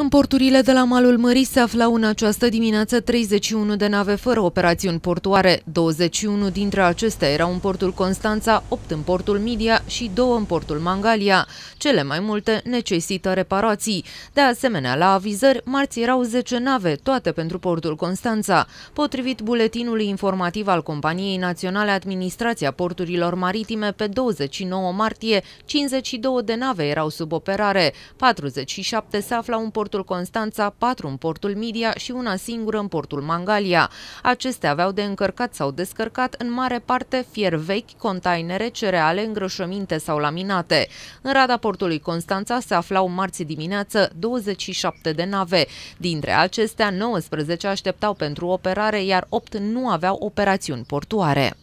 În porturile de la malul Mării se aflau în această dimineață 31 de nave fără operațiuni portoare. 21 dintre acestea erau în portul Constanța, 8 în portul Midia și 2 în portul Mangalia. Cele mai multe necesită reparații. De asemenea, la avizări, marți erau 10 nave, toate pentru portul Constanța. Potrivit buletinului informativ al Companiei Naționale Administrația Porturilor Maritime, pe 29 martie, 52 de nave erau sub operare, 47 se aflau în port portul Constanța, patru în portul Midia și una singură în portul Mangalia. Acestea aveau de încărcat sau descărcat în mare parte fier vechi, containere, cereale, îngrășăminte sau laminate. În rada portului Constanța se aflau marți dimineață 27 de nave. Dintre acestea, 19 așteptau pentru operare, iar 8 nu aveau operațiuni portuare.